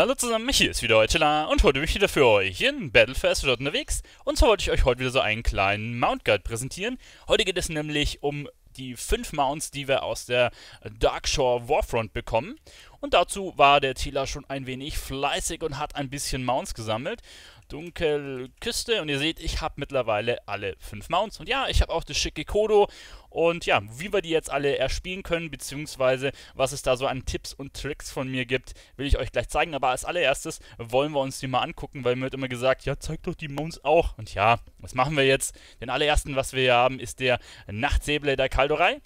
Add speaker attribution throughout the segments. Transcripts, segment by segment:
Speaker 1: hallo zusammen, hier ist wieder Eutela und heute bin ich wieder für euch in Battle for Azeroth unterwegs. Und zwar wollte ich euch heute wieder so einen kleinen Mount Guide präsentieren. Heute geht es nämlich um die fünf Mounts, die wir aus der Darkshore Warfront bekommen. Und dazu war der Tila schon ein wenig fleißig und hat ein bisschen Mounts gesammelt. Dunkelküste. Und ihr seht, ich habe mittlerweile alle fünf Mounts. Und ja, ich habe auch das schicke Kodo. Und ja, wie wir die jetzt alle erspielen können, beziehungsweise was es da so an Tipps und Tricks von mir gibt, will ich euch gleich zeigen. Aber als allererstes wollen wir uns die mal angucken, weil mir wird immer gesagt, ja, zeigt doch die Mounts auch. Und ja, was machen wir jetzt? Den allerersten, was wir hier haben, ist der Nachtsäbel der Kaldorei.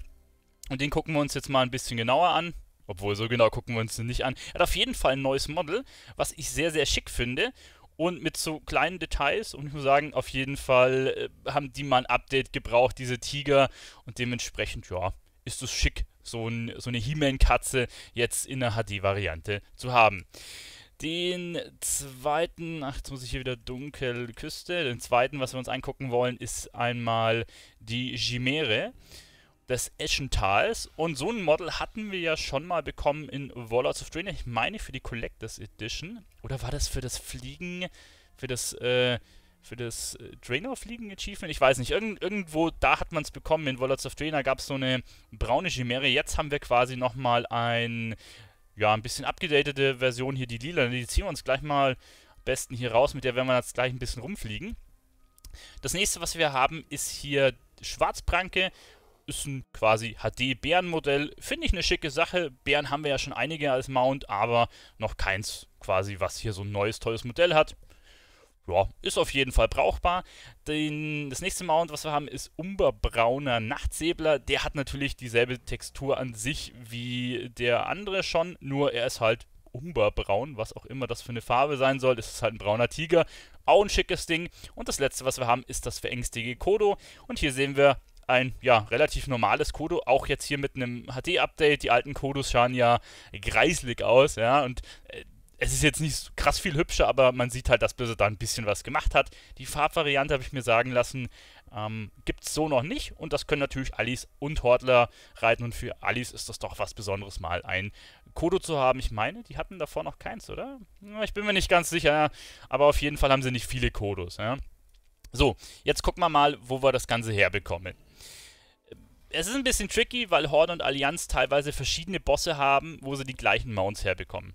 Speaker 1: Und den gucken wir uns jetzt mal ein bisschen genauer an. Obwohl, so genau gucken wir uns den nicht an. Er hat auf jeden Fall ein neues Model, was ich sehr, sehr schick finde und mit so kleinen Details und ich muss sagen, auf jeden Fall äh, haben die mal ein Update gebraucht, diese Tiger und dementsprechend, ja, ist es schick, so, ein, so eine He-Man-Katze jetzt in der HD-Variante zu haben. Den zweiten, ach, jetzt muss ich hier wieder dunkel Küste, den zweiten, was wir uns angucken wollen, ist einmal die Chimäre des Eschentals. Und so ein Model hatten wir ja schon mal bekommen in Warlords of Draenor. Ich meine für die Collectors Edition. Oder war das für das Fliegen, für das, äh, für das Draenor-Fliegen-Achievement? Äh, ich weiß nicht. Irgend, irgendwo da hat man es bekommen. In Warlords of Draenor gab es so eine braune Chimäre. Jetzt haben wir quasi nochmal ein, ja, ein bisschen abgedatete Version hier, die lila. Die ziehen wir uns gleich mal am besten hier raus. Mit der werden wir jetzt gleich ein bisschen rumfliegen. Das nächste, was wir haben, ist hier Schwarzpranke ist ein quasi HD-Bärenmodell. Finde ich eine schicke Sache. Bären haben wir ja schon einige als Mount, aber noch keins quasi, was hier so ein neues, tolles Modell hat. Ja, ist auf jeden Fall brauchbar. Den, das nächste Mount, was wir haben, ist Umberbrauner Nachtsäbler. Der hat natürlich dieselbe Textur an sich wie der andere schon, nur er ist halt umberbraun, was auch immer das für eine Farbe sein soll. Das ist halt ein brauner Tiger. Auch ein schickes Ding. Und das letzte, was wir haben, ist das verängstige Kodo. Und hier sehen wir ein ja, relativ normales Kodo, auch jetzt hier mit einem HD-Update. Die alten Kodos schauen ja greiselig aus, ja, und äh, es ist jetzt nicht krass viel hübscher, aber man sieht halt, dass Blizzard da ein bisschen was gemacht hat. Die Farbvariante habe ich mir sagen lassen, ähm, gibt es so noch nicht und das können natürlich Alice und Hortler reiten und für Alice ist das doch was Besonderes, mal ein Kodo zu haben. Ich meine, die hatten davor noch keins, oder? Ich bin mir nicht ganz sicher, aber auf jeden Fall haben sie nicht viele Kodos. Ja? So, jetzt gucken wir mal, wo wir das Ganze herbekommen es ist ein bisschen tricky, weil Horde und Allianz teilweise verschiedene Bosse haben, wo sie die gleichen Mounts herbekommen.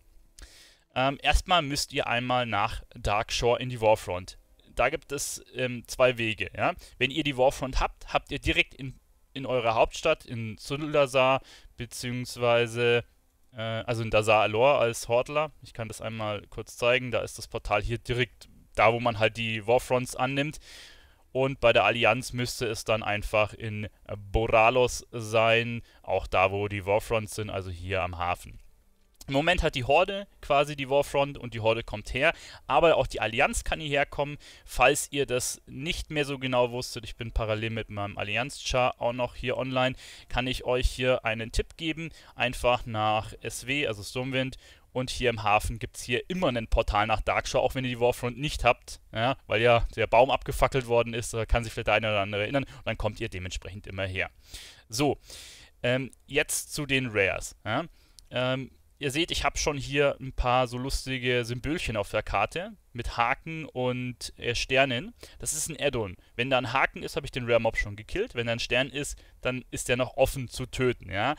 Speaker 1: Ähm, erstmal müsst ihr einmal nach Darkshore in die Warfront. Da gibt es ähm, zwei Wege. Ja? Wenn ihr die Warfront habt, habt ihr direkt in, in eurer Hauptstadt, in Suldazar, beziehungsweise äh, also in Dazar Alor als Hordler. Ich kann das einmal kurz zeigen. Da ist das Portal hier direkt da, wo man halt die Warfronts annimmt. Und bei der Allianz müsste es dann einfach in Boralos sein, auch da, wo die Warfronts sind, also hier am Hafen. Im Moment hat die Horde quasi die Warfront und die Horde kommt her, aber auch die Allianz kann hierher kommen. Falls ihr das nicht mehr so genau wusstet, ich bin parallel mit meinem Allianz-Char auch noch hier online, kann ich euch hier einen Tipp geben. Einfach nach SW, also Sturmwind, und hier im Hafen gibt es hier immer ein Portal nach Darkshore, auch wenn ihr die Warfront nicht habt, ja, weil ja der Baum abgefackelt worden ist, da kann sich vielleicht der eine oder andere erinnern, und dann kommt ihr dementsprechend immer her. So, ähm, jetzt zu den Rares. Ja. Ähm, ihr seht, ich habe schon hier ein paar so lustige Symbolchen auf der Karte mit Haken und äh, Sternen. Das ist ein Addon. Wenn da ein Haken ist, habe ich den Rare Mob schon gekillt. Wenn da ein Stern ist, dann ist der noch offen zu töten. Ja?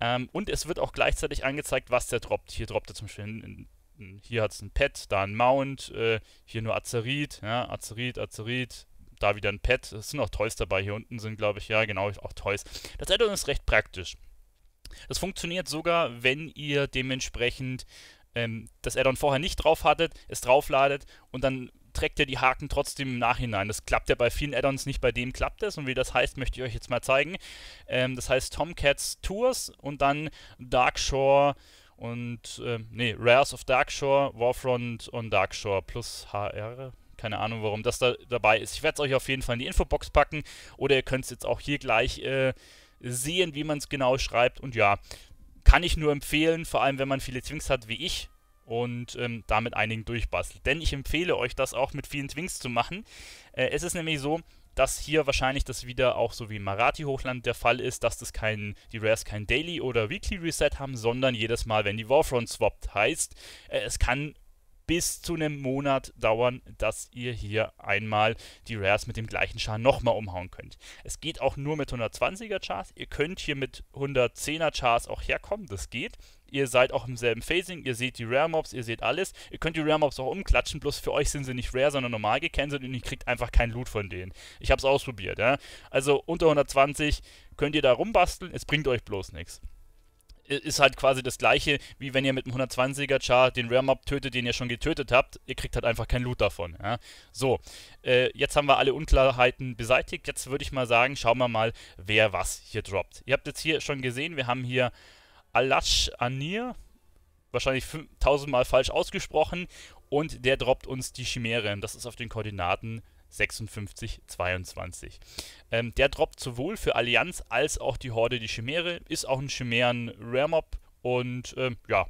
Speaker 1: Ähm, und es wird auch gleichzeitig angezeigt, was der droppt. Hier droppt er zum Beispiel ein, ein, hier hat es ein Pet, da ein Mount, äh, hier nur Azerit, ja, Azerit, Azerit, da wieder ein Pet. Es sind auch Toys dabei. Hier unten sind, glaube ich, ja genau, auch Toys. Das Addon ist recht praktisch. Das funktioniert sogar, wenn ihr dementsprechend ähm, das Addon vorher nicht drauf hattet, es draufladet und dann trägt ihr die Haken trotzdem im Nachhinein. Das klappt ja bei vielen Addons nicht, bei dem klappt es. Und wie das heißt, möchte ich euch jetzt mal zeigen. Ähm, das heißt Tomcats Tours und dann Darkshore und, äh, nee, Rares of Darkshore, Warfront und Darkshore plus HR. Keine Ahnung, warum das da dabei ist. Ich werde es euch auf jeden Fall in die Infobox packen oder ihr könnt es jetzt auch hier gleich äh, sehen, wie man es genau schreibt. Und ja, kann ich nur empfehlen, vor allem wenn man viele Twinks hat wie ich und ähm, damit einigen durchbastelt. Denn ich empfehle euch, das auch mit vielen Twinks zu machen. Äh, es ist nämlich so, dass hier wahrscheinlich das wieder auch so wie im Marathi-Hochland der Fall ist, dass das kein, die Rares kein Daily oder Weekly Reset haben, sondern jedes Mal, wenn die Warfront swappt. Heißt, äh, es kann bis zu einem Monat dauern, dass ihr hier einmal die Rares mit dem gleichen Char nochmal umhauen könnt. Es geht auch nur mit 120er Chars. Ihr könnt hier mit 110er Chars auch herkommen, das geht. Ihr seid auch im selben Phasing, ihr seht die Rare Mobs, ihr seht alles. Ihr könnt die Rare Mobs auch umklatschen, bloß für euch sind sie nicht rare, sondern normal gecancelt und ihr kriegt einfach keinen Loot von denen. Ich habe es ausprobiert, ja. Also unter 120 könnt ihr da rumbasteln, es bringt euch bloß nichts ist halt quasi das gleiche, wie wenn ihr mit einem 120er Char den Rare Mob tötet, den ihr schon getötet habt. Ihr kriegt halt einfach kein Loot davon. Ja? So, äh, jetzt haben wir alle Unklarheiten beseitigt. Jetzt würde ich mal sagen, schauen wir mal, wer was hier droppt. Ihr habt jetzt hier schon gesehen, wir haben hier Alash Anir, wahrscheinlich tausendmal falsch ausgesprochen, und der droppt uns die Chimäre. Das ist auf den Koordinaten 56, 22. Ähm, der droppt sowohl für Allianz als auch die Horde die Chimäre, ist auch ein Chimären rare mob und ähm, ja.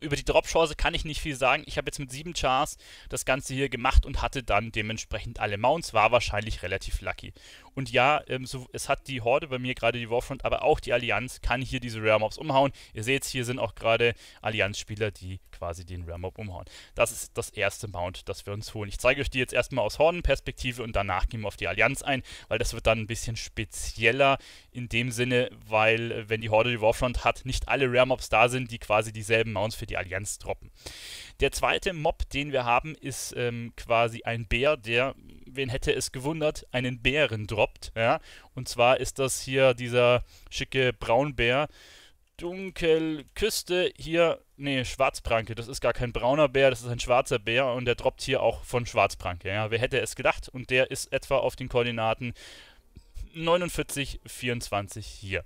Speaker 1: Über die Drop-Chance kann ich nicht viel sagen. Ich habe jetzt mit sieben Chars das Ganze hier gemacht und hatte dann dementsprechend alle Mounts. War wahrscheinlich relativ lucky. Und ja, ähm, so, es hat die Horde bei mir gerade die Warfront, aber auch die Allianz kann hier diese Rare Mobs umhauen. Ihr seht, hier sind auch gerade Allianz-Spieler, die quasi den Rare Mob umhauen. Das ist das erste Mount, das wir uns holen. Ich zeige euch die jetzt erstmal aus Hordenperspektive und danach gehen wir auf die Allianz ein, weil das wird dann ein bisschen spezieller in dem Sinne, weil äh, wenn die Horde die Warfront hat, nicht alle Rare Mobs da sind, die quasi dieselben Mounts für die Allianz droppen. Der zweite Mob, den wir haben, ist ähm, quasi ein Bär, der wen hätte es gewundert, einen Bären droppt. Ja? Und zwar ist das hier dieser schicke Braunbär. Dunkelküste hier, nee, Schwarzpranke, das ist gar kein brauner Bär, das ist ein schwarzer Bär und der droppt hier auch von Schwarzpranke. Ja? Wer hätte es gedacht? Und der ist etwa auf den Koordinaten 49, 24 hier.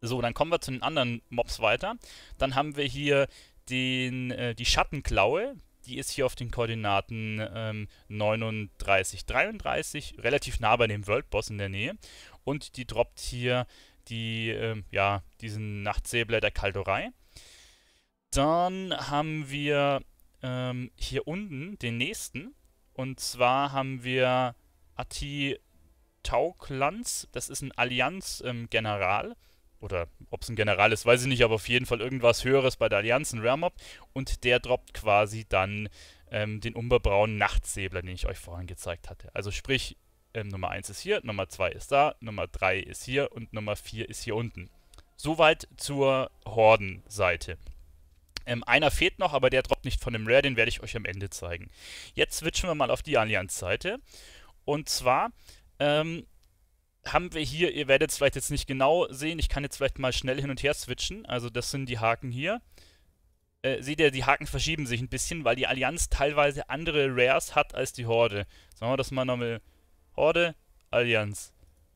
Speaker 1: So, dann kommen wir zu den anderen Mobs weiter. Dann haben wir hier den, äh, die Schattenklaue. Die ist hier auf den Koordinaten ähm, 39, 33, relativ nah bei dem World Boss in der Nähe. Und die droppt hier die, ähm, ja, diesen Nachtsäbler der Kaldorei. Dann haben wir ähm, hier unten den nächsten. Und zwar haben wir Ati Tauklanz. Das ist ein Allianz-General. Ähm, oder ob es ein General ist, weiß ich nicht, aber auf jeden Fall irgendwas Höheres bei der Allianz, ein realm mob Und der droppt quasi dann ähm, den umberbraunen Nachtsäbler, den ich euch vorhin gezeigt hatte. Also sprich, ähm, Nummer 1 ist hier, Nummer 2 ist da, Nummer 3 ist hier und Nummer 4 ist hier unten. Soweit zur Hordenseite. Ähm, einer fehlt noch, aber der droppt nicht von dem Rare, den werde ich euch am Ende zeigen. Jetzt switchen wir mal auf die Allianz-Seite. Und zwar ähm, haben wir hier, ihr werdet es vielleicht jetzt nicht genau sehen, ich kann jetzt vielleicht mal schnell hin und her switchen, also das sind die Haken hier. Äh, seht ihr, die Haken verschieben sich ein bisschen, weil die Allianz teilweise andere Rares hat als die Horde. Sagen wir das mal nochmal. Horde, Allianz.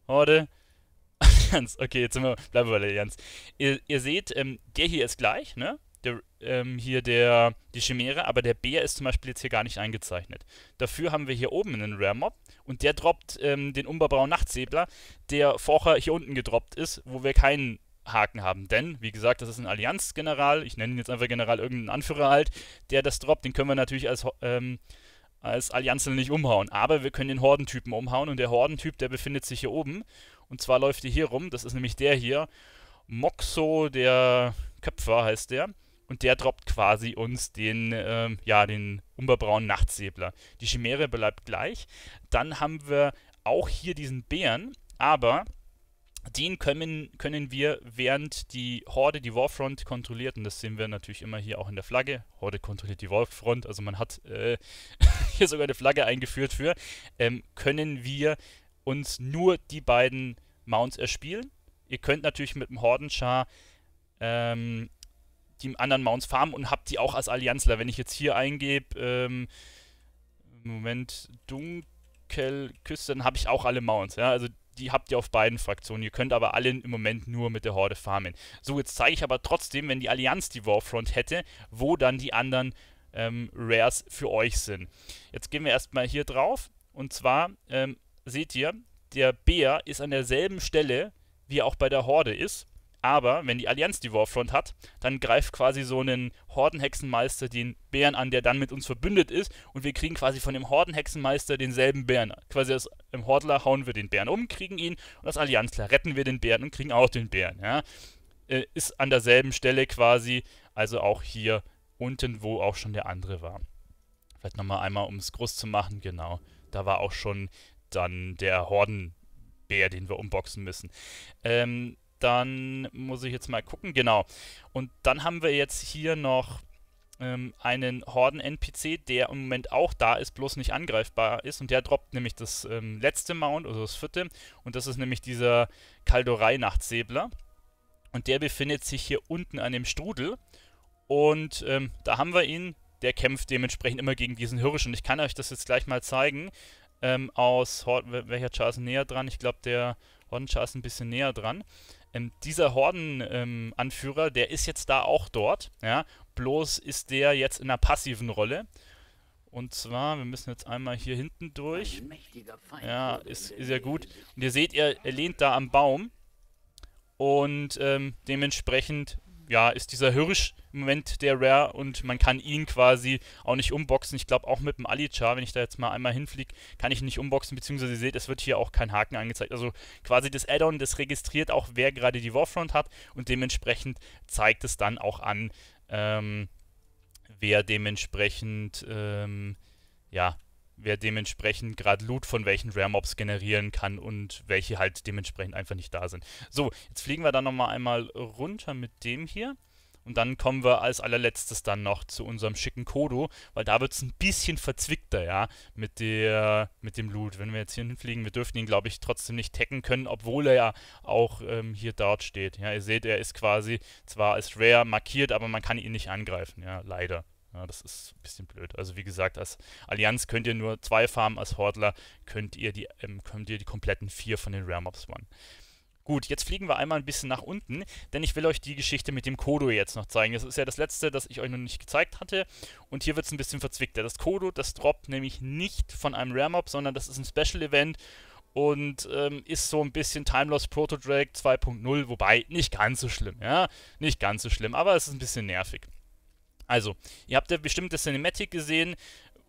Speaker 1: Horde, Allianz. Okay, jetzt sind wir, bleiben wir bei der Allianz. Ihr, ihr seht, ähm, der hier ist gleich, ne? der, ähm, hier der, die Chimäre, aber der Bär ist zum Beispiel jetzt hier gar nicht eingezeichnet. Dafür haben wir hier oben einen Rare Mob und der droppt ähm, den Umberbrau Nachtsäbler, der vorher hier unten gedroppt ist, wo wir keinen Haken haben. Denn, wie gesagt, das ist ein Allianz-General, ich nenne ihn jetzt einfach General irgendeinen Anführer halt, der das droppt, den können wir natürlich als, ähm, als Allianzen nicht umhauen. Aber wir können den Hordentypen umhauen und der Hordentyp, der befindet sich hier oben. Und zwar läuft er hier rum, das ist nämlich der hier. Moxo, der Köpfer heißt der und der droppt quasi uns den, äh, ja, den umberbraunen Nachtsäbler. Die Chimäre bleibt gleich. Dann haben wir auch hier diesen Bären, aber den können, können wir, während die Horde die Warfront kontrolliert, und das sehen wir natürlich immer hier auch in der Flagge, Horde kontrolliert die Warfront, also man hat äh, hier sogar eine Flagge eingeführt für, ähm, können wir uns nur die beiden Mounts erspielen. Ihr könnt natürlich mit dem Hordenschar ähm, die anderen Mounts farmen und habe die auch als Allianzler. Wenn ich jetzt hier eingebe, ähm, Moment, Dunkelküste, dann habe ich auch alle Mounts. Ja? Also die habt ihr auf beiden Fraktionen. Ihr könnt aber alle im Moment nur mit der Horde farmen. So, jetzt zeige ich aber trotzdem, wenn die Allianz die Warfront hätte, wo dann die anderen ähm, Rares für euch sind. Jetzt gehen wir erstmal hier drauf. Und zwar ähm, seht ihr, der Bär ist an derselben Stelle, wie er auch bei der Horde ist. Aber wenn die Allianz die Warfront hat, dann greift quasi so einen Hordenhexenmeister den Bären an, der dann mit uns verbündet ist. Und wir kriegen quasi von dem Hordenhexenmeister denselben Bären. Quasi als im Hordler hauen wir den Bären um, kriegen ihn. Und als Allianzler retten wir den Bären und kriegen auch den Bären. Ja? Äh, ist an derselben Stelle quasi, also auch hier unten, wo auch schon der andere war. Vielleicht nochmal einmal, um es groß zu machen, genau. Da war auch schon dann der Hordenbär, den wir umboxen müssen. Ähm, dann muss ich jetzt mal gucken, genau. Und dann haben wir jetzt hier noch ähm, einen Horden-NPC, der im Moment auch da ist, bloß nicht angreifbar ist. Und der droppt nämlich das ähm, letzte Mount, also das vierte. Und das ist nämlich dieser Kaldorei-Nachtsäbler. Und der befindet sich hier unten an dem Strudel. Und ähm, da haben wir ihn. Der kämpft dementsprechend immer gegen diesen Hirsch. Und ich kann euch das jetzt gleich mal zeigen ähm, aus Horden, welcher Char ist näher dran? Ich glaube, der Hordenchar ist ein bisschen näher dran. Ähm, dieser Horden-Anführer, ähm, der ist jetzt da auch dort, ja, bloß ist der jetzt in einer passiven Rolle. Und zwar, wir müssen jetzt einmal hier hinten durch. Ja, ist, ist ja gut. Und ihr seht, er, er lehnt da am Baum. Und ähm, dementsprechend ja, ist dieser Hirsch im Moment der Rare und man kann ihn quasi auch nicht umboxen. Ich glaube auch mit dem Alichar, wenn ich da jetzt mal einmal hinfliege, kann ich ihn nicht umboxen, beziehungsweise ihr seht, es wird hier auch kein Haken angezeigt. Also quasi das Add-on, das registriert auch, wer gerade die Warfront hat und dementsprechend zeigt es dann auch an, ähm, wer dementsprechend, ähm, ja, wer dementsprechend gerade Loot von welchen Rare Mobs generieren kann und welche halt dementsprechend einfach nicht da sind. So, jetzt fliegen wir dann nochmal einmal runter mit dem hier. Und dann kommen wir als allerletztes dann noch zu unserem schicken Kodo, weil da wird es ein bisschen verzwickter, ja, mit, der, mit dem Loot. Wenn wir jetzt hier hinfliegen, wir dürfen ihn, glaube ich, trotzdem nicht hacken können, obwohl er ja auch ähm, hier dort steht. Ja, ihr seht, er ist quasi zwar als Rare markiert, aber man kann ihn nicht angreifen, ja, leider. Ja, das ist ein bisschen blöd. Also wie gesagt, als Allianz könnt ihr nur zwei farmen, als Hordler könnt ihr die, ähm, könnt ihr die kompletten vier von den Rare Mobs one. Gut, jetzt fliegen wir einmal ein bisschen nach unten, denn ich will euch die Geschichte mit dem Kodo jetzt noch zeigen. Das ist ja das letzte, das ich euch noch nicht gezeigt hatte. Und hier wird es ein bisschen verzwickter. Das Kodo, das droppt nämlich nicht von einem Rare Mob, sondern das ist ein Special Event und ähm, ist so ein bisschen Time Proto Drag 2.0, wobei nicht ganz so schlimm, ja. Nicht ganz so schlimm, aber es ist ein bisschen nervig. Also, ihr habt ja bestimmt das Cinematic gesehen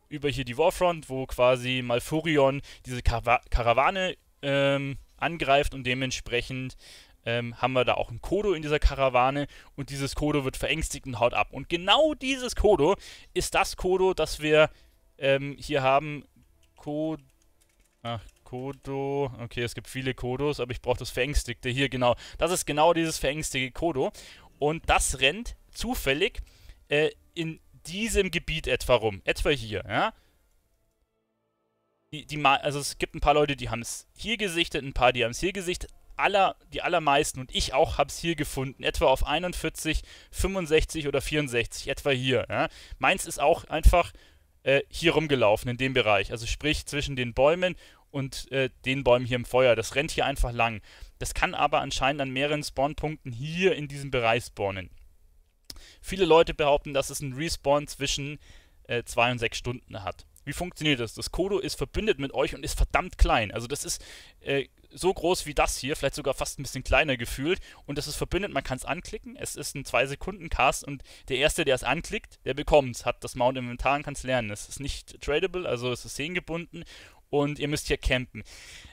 Speaker 1: über hier die Warfront, wo quasi Malfurion diese Kar Karawane ähm, angreift und dementsprechend ähm, haben wir da auch ein Kodo in dieser Karawane und dieses Kodo wird verängstigt und haut ab. Und genau dieses Kodo ist das Kodo, das wir ähm, hier haben. Kodo. Ach, Kodo. Okay, es gibt viele Kodos, aber ich brauche das Verängstigte hier, genau. Das ist genau dieses verängstigte Kodo. Und das rennt zufällig äh, in diesem Gebiet etwa rum. Etwa hier, ja? Die, die, also es gibt ein paar Leute, die haben es hier gesichtet, ein paar, die haben es hier gesichtet. Aller, die allermeisten und ich auch habe es hier gefunden, etwa auf 41, 65 oder 64, etwa hier. Ja? Meins ist auch einfach äh, hier rumgelaufen, in dem Bereich. Also sprich zwischen den Bäumen und äh, den Bäumen hier im Feuer. Das rennt hier einfach lang. Das kann aber anscheinend an mehreren Spawnpunkten hier in diesem Bereich spawnen. Viele Leute behaupten, dass es einen Respawn zwischen 2 äh, und 6 Stunden hat. Wie funktioniert das? Das Kodo ist verbündet mit euch und ist verdammt klein. Also das ist äh, so groß wie das hier, vielleicht sogar fast ein bisschen kleiner gefühlt. Und das ist verbündet, man kann es anklicken. Es ist ein 2-Sekunden-Cast und der Erste, der es anklickt, der bekommt es, hat das Mount im Inventar und kann es lernen. Es ist nicht tradable, also es ist sehengebunden und ihr müsst hier campen.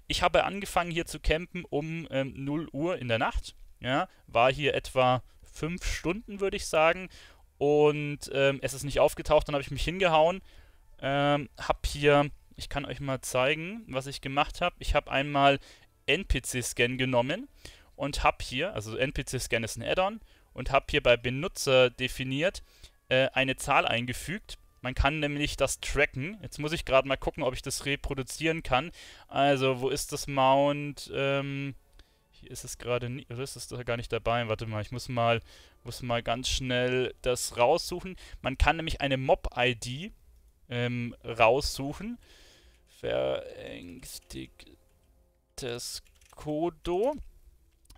Speaker 1: Ich habe angefangen hier zu campen um ähm, 0 Uhr in der Nacht. Ja, war hier etwa fünf Stunden, würde ich sagen. Und ähm, es ist nicht aufgetaucht, dann habe ich mich hingehauen. Ähm, hab hier, ich kann euch mal zeigen, was ich gemacht habe. Ich habe einmal NPC-Scan genommen und habe hier, also NPC-Scan ist ein Add-on, und habe hier bei Benutzer definiert äh, eine Zahl eingefügt. Man kann nämlich das tracken. Jetzt muss ich gerade mal gucken, ob ich das reproduzieren kann. Also, wo ist das Mount? Ähm, hier ist es gerade nicht, das ist da gar nicht dabei. Warte mal, ich muss mal, muss mal ganz schnell das raussuchen. Man kann nämlich eine Mob-ID ähm, raussuchen. Verängstigtes Kodo.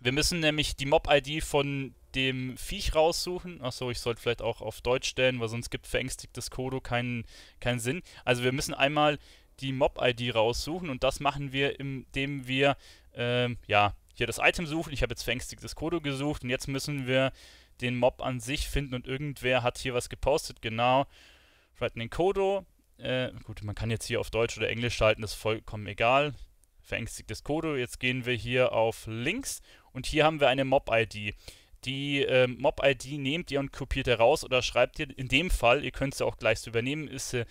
Speaker 1: Wir müssen nämlich die Mob-ID von dem Viech raussuchen. Achso, ich sollte vielleicht auch auf Deutsch stellen, weil sonst gibt verängstigtes Kodo keinen, keinen Sinn. Also wir müssen einmal die Mob-ID raussuchen und das machen wir, indem wir ähm, ja, hier das Item suchen, ich habe jetzt verängstigt das Kodo gesucht und jetzt müssen wir den Mob an sich finden und irgendwer hat hier was gepostet, genau. Frightening Kodo, äh, gut, man kann jetzt hier auf Deutsch oder Englisch schalten, das ist vollkommen egal. Verängstigtes Kodo, jetzt gehen wir hier auf Links und hier haben wir eine Mob-ID. Die äh, Mob-ID nehmt ihr und kopiert heraus oder schreibt ihr, in dem Fall, ihr könnt es ja auch gleich übernehmen, ist äh,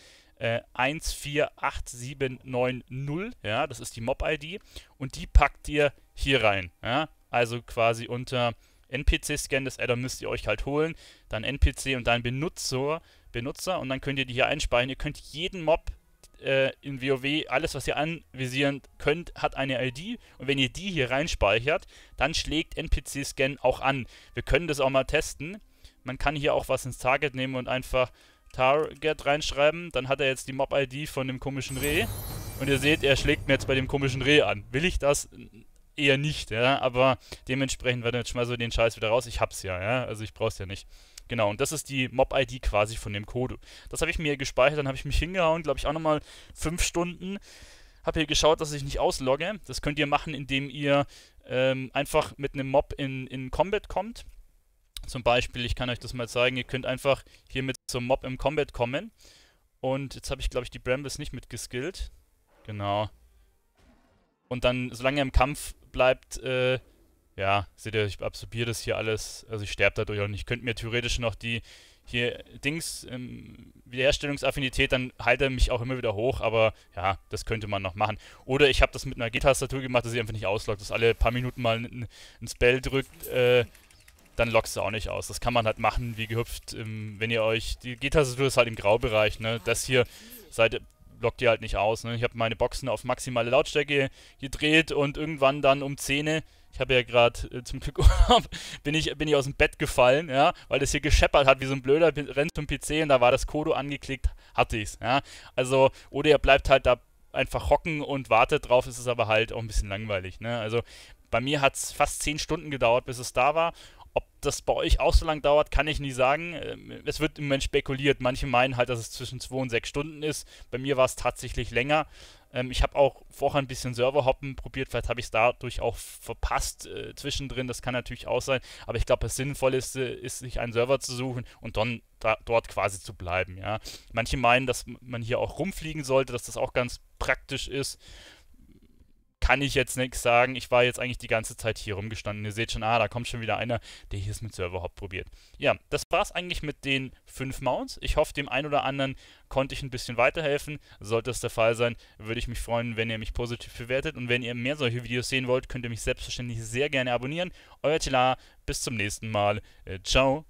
Speaker 1: 148790, ja, das ist die Mob-ID und die packt ihr hier rein. Ja? Also quasi unter NPC-Scan des Adder müsst ihr euch halt holen, dann NPC und dann Benutzer, Benutzer und dann könnt ihr die hier einspeichern. Ihr könnt jeden Mob äh, in WoW, alles was ihr anvisieren könnt, hat eine ID und wenn ihr die hier reinspeichert, dann schlägt NPC-Scan auch an. Wir können das auch mal testen. Man kann hier auch was ins Target nehmen und einfach Target reinschreiben, dann hat er jetzt die Mob-ID von dem komischen Reh. Und ihr seht, er schlägt mir jetzt bei dem komischen Reh an. Will ich das? eher nicht, ja, aber dementsprechend war dann schon mal so den Scheiß wieder raus, ich hab's ja, ja, also ich brauch's ja nicht. Genau, und das ist die Mob-ID quasi von dem Code. Das habe ich mir gespeichert, dann habe ich mich hingehauen, glaube ich auch nochmal fünf Stunden. Habe hier geschaut, dass ich nicht auslogge. Das könnt ihr machen, indem ihr ähm, einfach mit einem Mob in, in Combat kommt. Zum Beispiel, ich kann euch das mal zeigen, ihr könnt einfach hier mit zum Mob im Combat kommen. Und jetzt habe ich, glaube ich, die Brambles nicht mitgeskillt. Genau. Und dann, solange er im Kampf bleibt, äh, ja, seht ihr, ich absorbiere das hier alles, also ich sterbe dadurch auch nicht. Ich könnte mir theoretisch noch die hier Dings, ähm, Wiederherstellungsaffinität, dann halte mich auch immer wieder hoch, aber ja, das könnte man noch machen. Oder ich habe das mit einer G-Tastatur gemacht, dass ich einfach nicht ausloggt, dass alle paar Minuten mal ein, ein Spell drückt, äh, dann lockst du auch nicht aus. Das kann man halt machen, wie gehüpft, ähm, wenn ihr euch, die G-Tastatur ist halt im Graubereich, ne, das hier, seid ihr lockt die halt nicht aus. Ne? Ich habe meine Boxen auf maximale Lautstärke gedreht und irgendwann dann um 10 ich habe ja gerade äh, zum Glück bin ich, bin ich aus dem Bett gefallen, ja, weil das hier gescheppert hat wie so ein blöder, rennt zum PC und da war das Kodo angeklickt, hatte ich's, ja. Also, oder ihr bleibt halt da einfach hocken und wartet drauf, ist es aber halt auch ein bisschen langweilig, ne? Also, bei mir hat es fast 10 Stunden gedauert, bis es da war das bei euch auch so lang dauert, kann ich nie sagen. Ähm, es wird im Moment spekuliert. Manche meinen halt, dass es zwischen 2 und 6 Stunden ist. Bei mir war es tatsächlich länger. Ähm, ich habe auch vorher ein bisschen Serverhoppen probiert. Vielleicht habe ich es dadurch auch verpasst äh, zwischendrin. Das kann natürlich auch sein. Aber ich glaube, das Sinnvollste äh, ist, sich einen Server zu suchen und dann da, dort quasi zu bleiben. Ja? Manche meinen, dass man hier auch rumfliegen sollte, dass das auch ganz praktisch ist kann ich jetzt nichts sagen. Ich war jetzt eigentlich die ganze Zeit hier rumgestanden. Ihr seht schon, ah, da kommt schon wieder einer, der hier es mit Serverhop probiert. Ja, das war's eigentlich mit den fünf Mounts. Ich hoffe, dem einen oder anderen konnte ich ein bisschen weiterhelfen. Sollte es der Fall sein, würde ich mich freuen, wenn ihr mich positiv bewertet. Und wenn ihr mehr solche Videos sehen wollt, könnt ihr mich selbstverständlich sehr gerne abonnieren. Euer Tila, bis zum nächsten Mal. Äh, ciao.